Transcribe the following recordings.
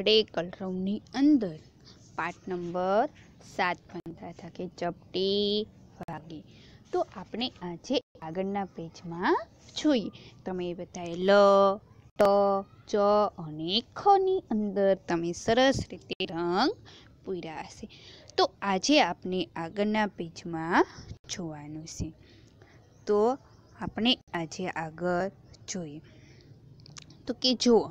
આપણે કલરવની અંદર part number સાત ભણતા હતા કે ચપટી વાગે તો આપણે આજે આગળના પેજમાં જોઈએ તમે એ બધાએ લ ટ ચ અને ખની અંદર તમે સરસ રીતે રંગ પૂર્યા હશે તો આજે આપણે આગળના પેજમાં જોવાનું છે તો આપણે આજે આગળ જોઈએ તો કે જુઓ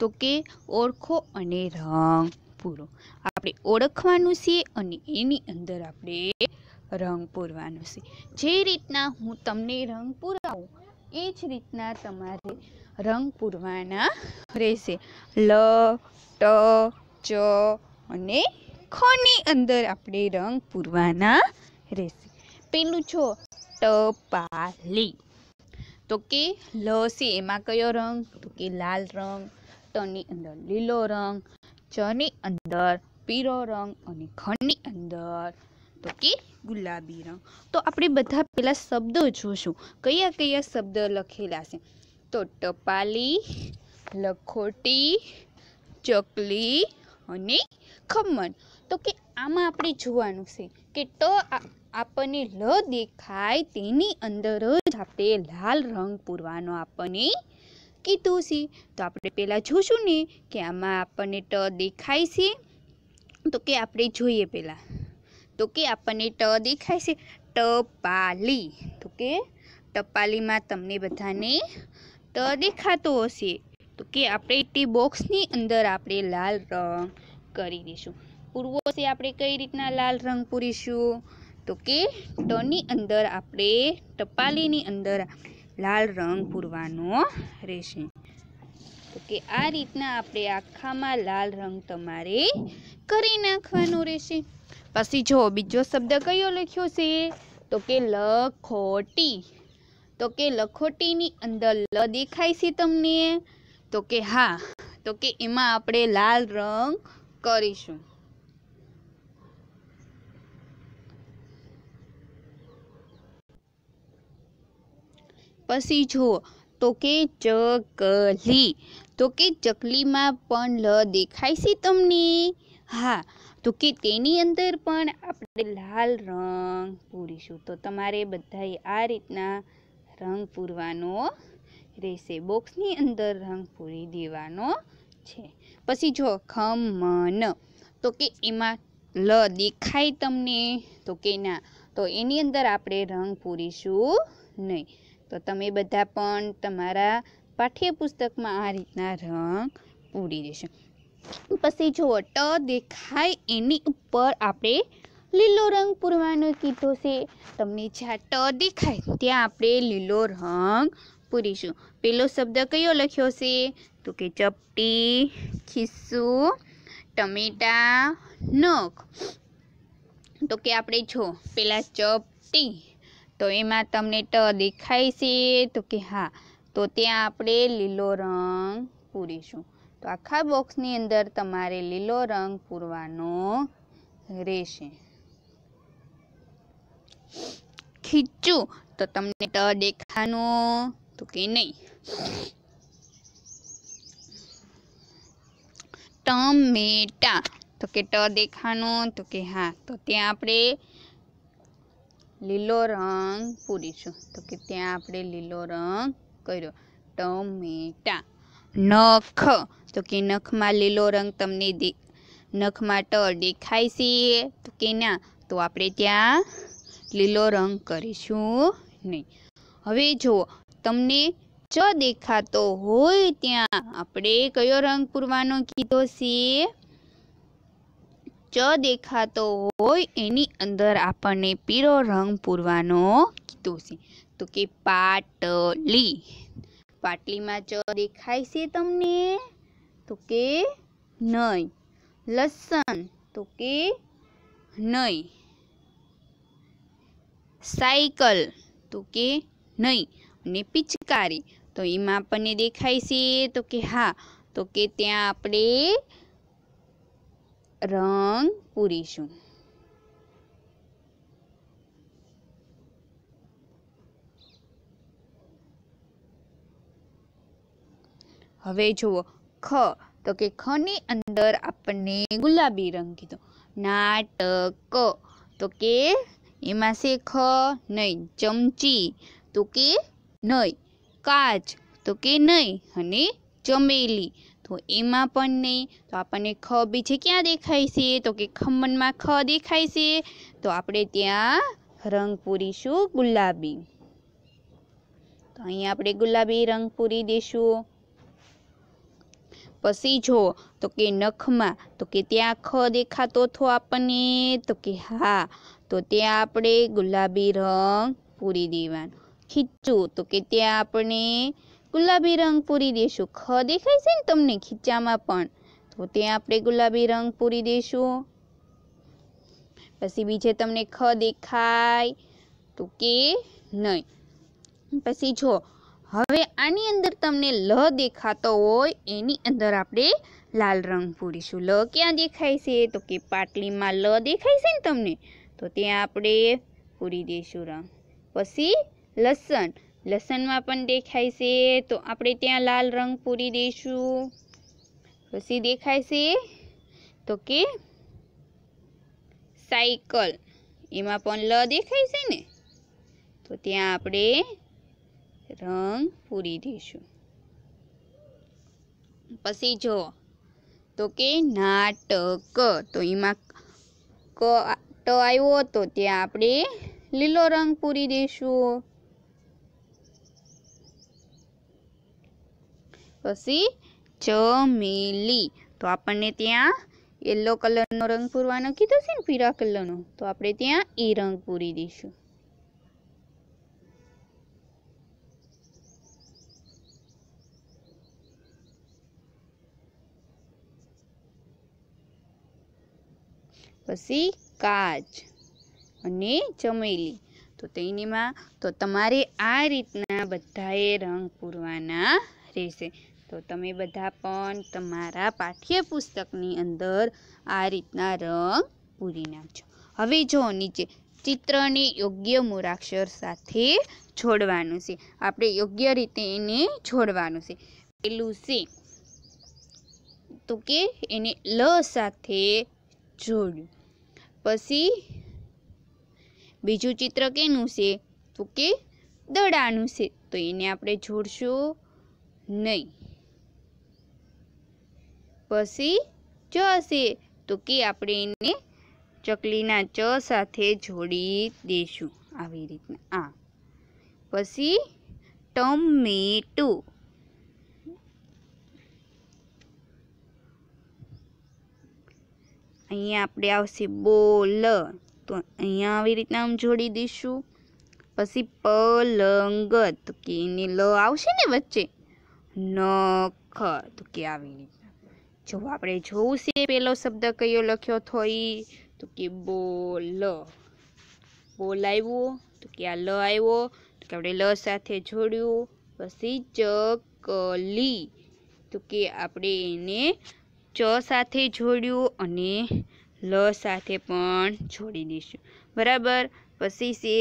તો કે ઓળખો અને રંગ પૂરો આપણે ઓળખવાનું છે અને એની અંદર આપણે રંગ પૂરવાનું છે જે રીતના હું તમને રંગ પૂરાવું એ જ રીતના તમારે રંગ પૂરવાના રહેશે લ ટ ચ અને ખની અંદર આપણે રંગ પૂરવાના રહેશે પેલું છો ટપાલી તો કે લ છે એમાં કયો રંગ તો કે લાલ રંગ વતનની અંદર લીલો રંગ જની અંદર પીળો રંગ અને ઘરની અંદર તો કે ગુલાબી રંગ તો આપણે બધા પેલા શબ્દો જોશું કયા કયા શબ્દ લખેલા છે તો ટપાલી લખોટી ચકલી અને ખમણ તો કે આમાં આપણે જોવાનું છે કે ટ આપણને લ દેખાય તેની અંદર જ આપણે લાલ રંગ પૂરવાનો આપણને કીધું છે તો આપણે પહેલાં જોશું ને કે આમાં આપણને ટ દેખાય છે તો કે આપણે જોઈએ પહેલાં તો કે આપણને ટ દેખાય છે ટપાલી તો કે ટપાલીમાં તમને બધાને ટ દેખાતો હશે તો કે આપણે તે બોક્સની અંદર આપણે લાલ રંગ કરી દઈશું પૂર્વો છે આપણે કઈ રીતના લાલ રંગ પૂરીશું તો કે ટની અંદર આપણે ટપાલીની અંદર આપણે લાલ રંગ પૂરવાનો રહેશે તો કે આ રીતના આપણે આખામાં લાલ રંગ તમારે કરી નાખવાનો રહેશે પછી જો બીજો શબ્દ કયો લખ્યો છે તો કે લખોટી તો કે લખોટીની અંદર લ દેખાય છે તમને તો કે હા તો કે એમાં આપણે લાલ રંગ કરીશું પછી જુઓ તો કે ચકલી તો કે ચકલીમાં પણ લ દેખાય છે તમને હા તો કે તેની અંદર પણ આપણે લાલ રંગ પૂરીશું તો તમારે બધાએ આ રીતના રંગ પૂરવાનો રહેશે બોક્સની અંદર રંગ પૂરી દેવાનો છે પછી જો ખમન તો કે એમાં લ દેખાય તમને તો કે ના તો એની અંદર આપણે રંગ પૂરીશું નહીં તો તમે બધા પણ તમારા પાઠ્યપુસ્તકમાં આ રીતના રંગ પૂરી દેશો પછી જુઓ ટ દેખાય એની ઉપર આપણે લીલો રંગ પૂરવાનો કીધો છે તમને જ્યાં ટ દેખાય ત્યાં આપણે લીલો રંગ પૂરીશું પેલો શબ્દ કયો લખ્યો છે તો કે ચપટી ખીસું ટમેટા નખ તો કે આપણે જો પેલા ચપટી તો એમાં તમને ટ દેખાય છે તો કે હા તો ત્યાં આપણે લીલો રંગ પૂરીશું તો આખા બોક્સની અંદર તમારે લીલો રંગ પૂરવાનો રહેશે ખીચું તો તમને ટ દેખાનો તો કે નહીં ટમેટા તો કે ટ દેખાનો તો કે હા તો ત્યાં આપણે લીલો રંગ પૂરીશું તો કે ત્યાં આપણે લીલો રંગ કર્યો ટમેટા નખ તો કે નખમાં લીલો રંગ તમને નખમાં ટ દેખાય છે તો કે ના તો આપણે ત્યાં લીલો રંગ કરીશું નહીં હવે જુઓ તમને ચ દેખાતો હોય ત્યાં આપણે કયો રંગ પૂરવાનો કીધો છે ચ દેખાતો હોય એની અંદર આપણે પીરો રંગ ભરવાનો કીતોસી તો કે પાટલી પાટલી માં ચ દેખાઈ છે તમને તો કે નય લસણ તો કે નય સાયકલ તો કે નય ને પિચકારી તો ઈ માં આપણે દેખાઈ છે તો કે હા તો કે ત્યાં આપણે રંગ પૂરીશું હવે જુઓ ખ તો કે ખની અંદર આપણને ગુલાબી રંગ કીધો નાટક તો કે એમાં છે ખ નહીં ચમચી તો કે નહીં કાચ તો કે નહીં અને ચમેલી તો એમાં પણ નહીં તો આપણને ખ બીજે ક્યાં દેખાય છે તો કે ખમણમાં ખ દેખાય છે તો આપણે ત્યાં રંગ પૂરીશું ગુલાબી તો અહીંયા આપણે ગુલાબી રંગ પૂરી દઈશું પછી જો તો કે નખમાં તો કે ત્યાં ખ દેખાતો હતો આપણને તો કે હા તો ત્યાં આપણે ગુલાબી રંગ પૂરી દેવાનો ખીચું તો કે ત્યાં આપણે ગુલાબી રંગ પૂરી દેશું ખ દેખાય છે ને તમને ખીચામાં પણ તો ત્યાં આપણે ગુલાબી રંગ પૂરી દેશું પછી બીજે તમને ખ દેખાય તો કે નહીં પછી જો હવે આની અંદર તમને લ દેખાતો હોય એની અંદર આપણે લાલ રંગ પૂરીશું લ ક્યાં દેખાય છે તો કે પાટલીમાં લ દેખાય છે ને તમને તો ત્યાં આપણે પૂરી દઈશું રંગ પછી લસણ લસણમાં પણ દેખાય છે તો આપણે ત્યાં લાલ રંગ પૂરી દઈશું પછી દેખાય છે તો કે સાયકલ એમાં પણ લ દેખાય છે ને તો ત્યાં આપણે રંગ પૂરી દઈશું પછી જો તો કે નાટક તો એમાં ક આવ્યો તો ત્યાં આપણે લીલો રંગ પૂરી દઈશું પછી જમીલી તો આપણને ત્યાં યલો કલરનો રંગ પૂરવાનો કીધો છે ને પીળા કલરનો તો આપણે ત્યાં એ રંગ પૂરી દઈશું પછી કાચ અને ચમેલી તો તેનીમાં તો તમારે આ રીતના બધાએ રંગ પૂરવાના રહેશે તો તમે બધા પણ તમારા પાઠ્યપુસ્તકની અંદર આ રીતના રંગ પૂરી નાખજો હવે જો નીચે ચિત્રને યોગ્ય મૂળાક્ષર સાથે છોડવાનું છે આપણે યોગ્ય રીતે એને છોડવાનું છે પેલું છે તો કે એને લ સાથે જોડ્યું પછી બીજું ચિત્ર કેનું છે તો કે દડાનું છે તો એને આપણે જોડશું નહીં પસી જશે તો કે આપણે એને ચકલીના ચ સાથે જોડી દઈશું આવી રીતના આ પછી ટમેટું અહીંયા આપણે આવશે બોલ તો અહીંયા આવી રીતના આમ જોડી દઈશું પછી પલંગ તો કે એને લ આવશે ને વચ્ચે નખ તો કે આવી રીતે જો આપણે જોવું છે પેલો શબ્દ કયો લખ્યો થોઈ તો કે બોલ બોલ આવ્યો તો કે આ લ આવ્યો તો કે આપણે લ સાથે જોડ્યું પછી ચકલી તો કે આપણે એને ચ સાથે જોડ્યું અને લ સાથે પણ જોડી દઈશું બરાબર પછી છે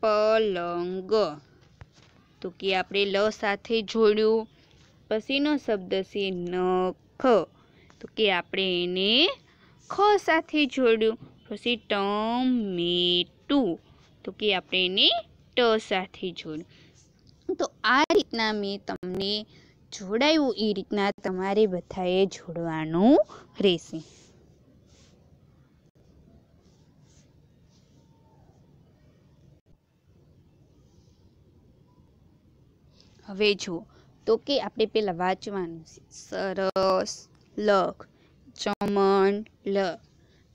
પલંગ તો કે આપણે લ સાથે જોડ્યું પછીનો શબ્દ છે ન ખ તો કે આપણે એને ખ સાથે જોડ્યું પછી ટમેટું તો કે આપણે એને ટ સાથે જોડ્યું તો આ રીતના મેં તમને જોડાયું એ રીતના તમારે બધાએ જોડવાનું રહેશે હવે જુઓ તો કે આપણે પહેલાં વાંચવાનું છે સરસ લખ ચમણ લ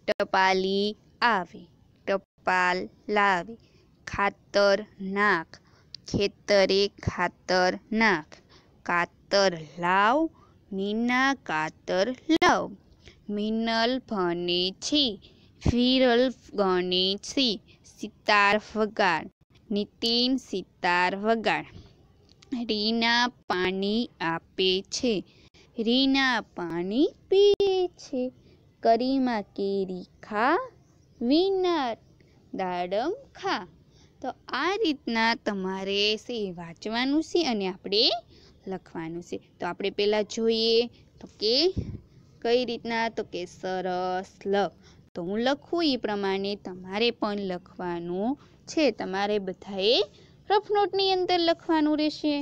ટપાલી આવે ટપાલ લાવે ખાતર નાખ ખેતરે ખાતર નાખ કાતર લાવ મીના કાતર લાવ મિનલ ભણે છે વિરલ ગણે છે સિતાર વગાડ નીતિન સિતાર વગાડ રીના પાણી આપે છે રીના પાણી પીએ છે કરીમાં કેરી ખા વિના દાડમ ખા તો આ રીતના તમારે છે વાંચવાનું છે અને આપણે લખવાનું છે તો આપણે પહેલાં જોઈએ તો કે કઈ રીતના તો કે સરસ લખ તો હું લખું એ પ્રમાણે તમારે પણ લખવાનું છે તમારે બધાએ રફ નોટની અંદર લખવાનું રહેશે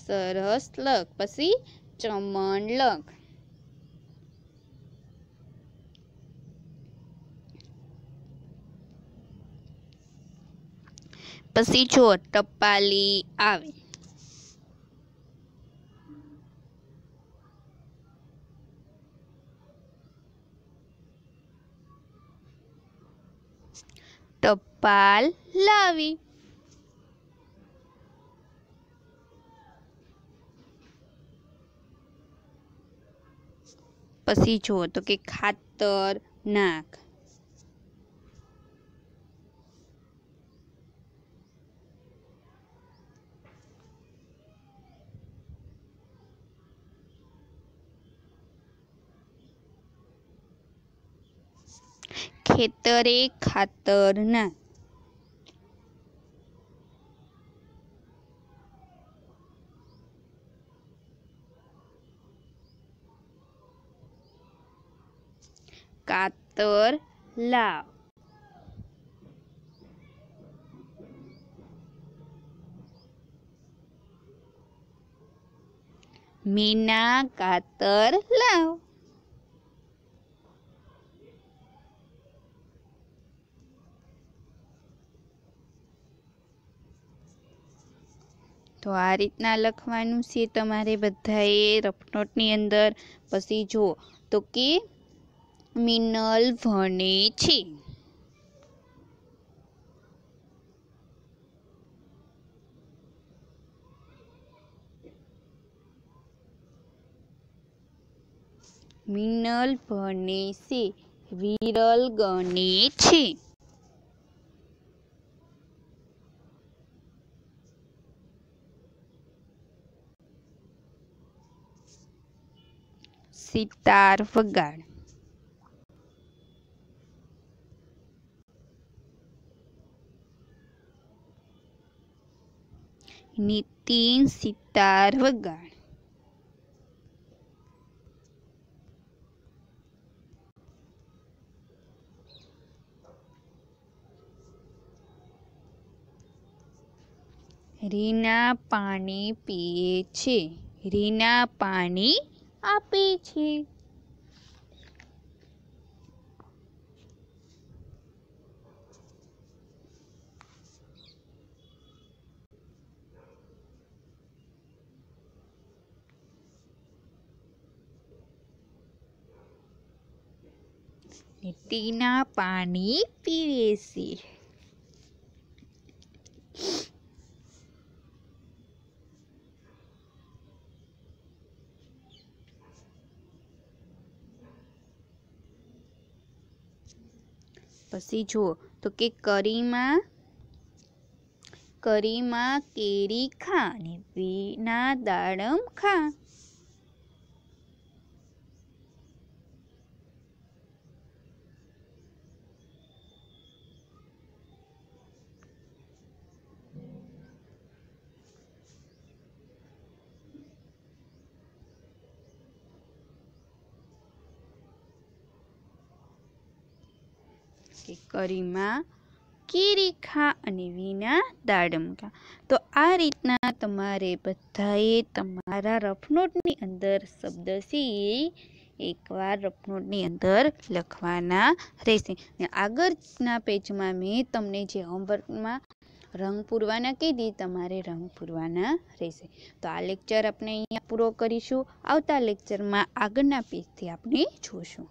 સરસ લખ પછી ચમણ લખ પછી જો ટપાલી આવે ટપાલ લાવી પછી જુઓ તો કે ખાતર નાખ खेतरे खातर ना, कातर लाव, मीना कातर लाव, તો આ રીતના લખવાનું છે તમારે બધાએ રફનોટની અંદર પછી જો તો કે મિનલ ભણે છે મિનલ ભણે છે વિરલ ગણે છે સિતાર વગાડ નીતિન સિતાર વગાડ રીના પાણી પીએ છે રીના પાણી આપી છે તીના પાણી પીએ છીએ પછી જુઓ તો કે કરીમાં કરીમાં કેરી ખા અને વીના દાડમ ખા કરીમા ખા અને વિના દાડમકા તો આ રીતના તમારે બધાએ તમારા રફનોટની અંદર શબ્દ એકવાર રફનોટની અંદર લખવાના રહેશે ને આગળના પેજમાં મેં તમને જે હોમવર્કમાં રંગ પૂરવાના કીધી તમારે રંગ પૂરવાના રહેશે તો આ લેક્ચર આપણે અહીંયા પૂરો કરીશું આવતા લેક્ચરમાં આગળના પેજથી આપણે જોશું